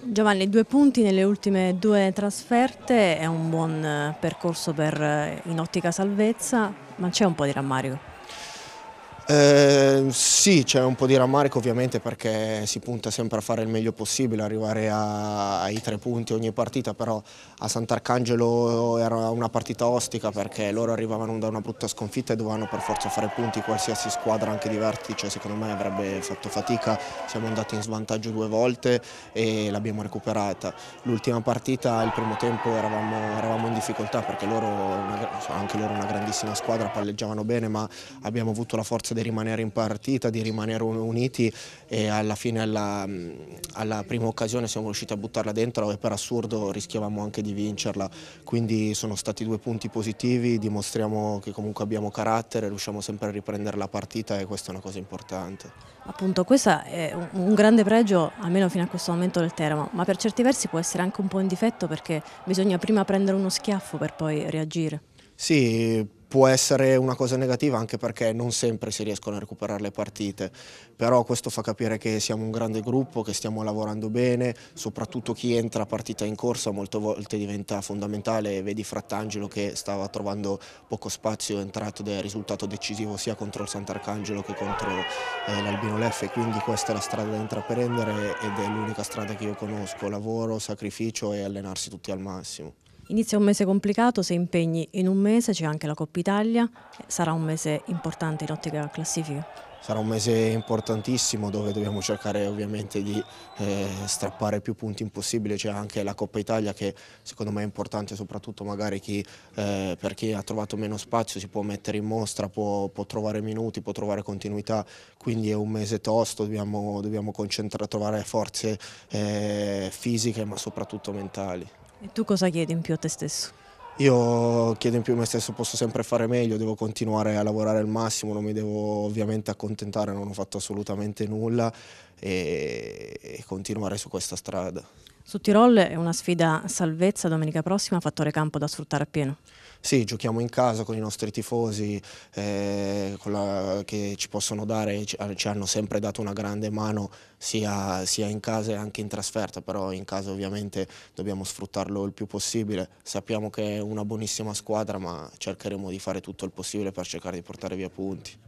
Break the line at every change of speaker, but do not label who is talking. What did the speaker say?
Giovanni, due punti nelle ultime due trasferte è un buon eh, percorso per, eh, in ottica salvezza, ma c'è un po' di rammarico.
Ehm, sì, c'è un po' di rammarico ovviamente perché si punta sempre a fare il meglio possibile, arrivare a, ai tre punti ogni partita, però a Sant'Arcangelo era una partita ostica perché loro arrivavano da una brutta sconfitta e dovevano per forza fare punti, qualsiasi squadra anche di vertice secondo me avrebbe fatto fatica, siamo andati in svantaggio due volte e l'abbiamo recuperata. L'ultima partita, il primo tempo eravamo, eravamo in difficoltà perché loro, anche loro una grandissima squadra, palleggiavano bene ma abbiamo avuto la forza di di rimanere in partita, di rimanere uniti e alla fine alla, alla prima occasione siamo riusciti a buttarla dentro e per assurdo rischiavamo anche di vincerla, quindi sono stati due punti positivi, dimostriamo che comunque abbiamo carattere, riusciamo sempre a riprendere la partita e questa è una cosa importante.
Appunto, questo è un grande pregio, almeno fino a questo momento del Teramo, ma per certi versi può essere anche un po' in difetto perché bisogna prima prendere uno schiaffo per poi reagire.
Sì, può essere una cosa negativa anche perché non sempre si riescono a recuperare le partite, però questo fa capire che siamo un grande gruppo, che stiamo lavorando bene, soprattutto chi entra a partita in corsa molte volte diventa fondamentale, vedi Frattangelo che stava trovando poco spazio, è entrato ed è risultato decisivo sia contro il Sant'Arcangelo che contro eh, l'Albino Leffe, quindi questa è la strada da intraprendere ed è l'unica strada che io conosco, lavoro, sacrificio e allenarsi tutti al massimo.
Inizia un mese complicato, sei impegni in un mese c'è anche la Coppa Italia, sarà un mese importante in ottica classifica.
Sarà un mese importantissimo dove dobbiamo cercare ovviamente di eh, strappare più punti impossibile, c'è anche la Coppa Italia che secondo me è importante soprattutto magari chi, eh, per chi ha trovato meno spazio si può mettere in mostra, può, può, trovare minuti, può trovare continuità, quindi è un mese tosto, dobbiamo, dobbiamo trovare forze eh, fisiche ma soprattutto mentali.
E tu cosa chiedi in più a te stesso?
Io chiedo in più a me stesso, posso sempre fare meglio, devo continuare a lavorare al massimo, non mi devo ovviamente accontentare, non ho fatto assolutamente nulla e, e continuare su questa strada.
Su Tirol è una sfida salvezza domenica prossima, fattore campo da sfruttare appieno.
Sì, giochiamo in casa con i nostri tifosi eh, la, che ci possono dare, ci, ah, ci, hanno sempre dato una grande mano sia, sia in casa che anche in trasferta, però in casa ovviamente dobbiamo sfruttarlo il più possibile. Sappiamo che è una buonissima squadra ma cercheremo di fare tutto il possibile per cercare di portare via punti.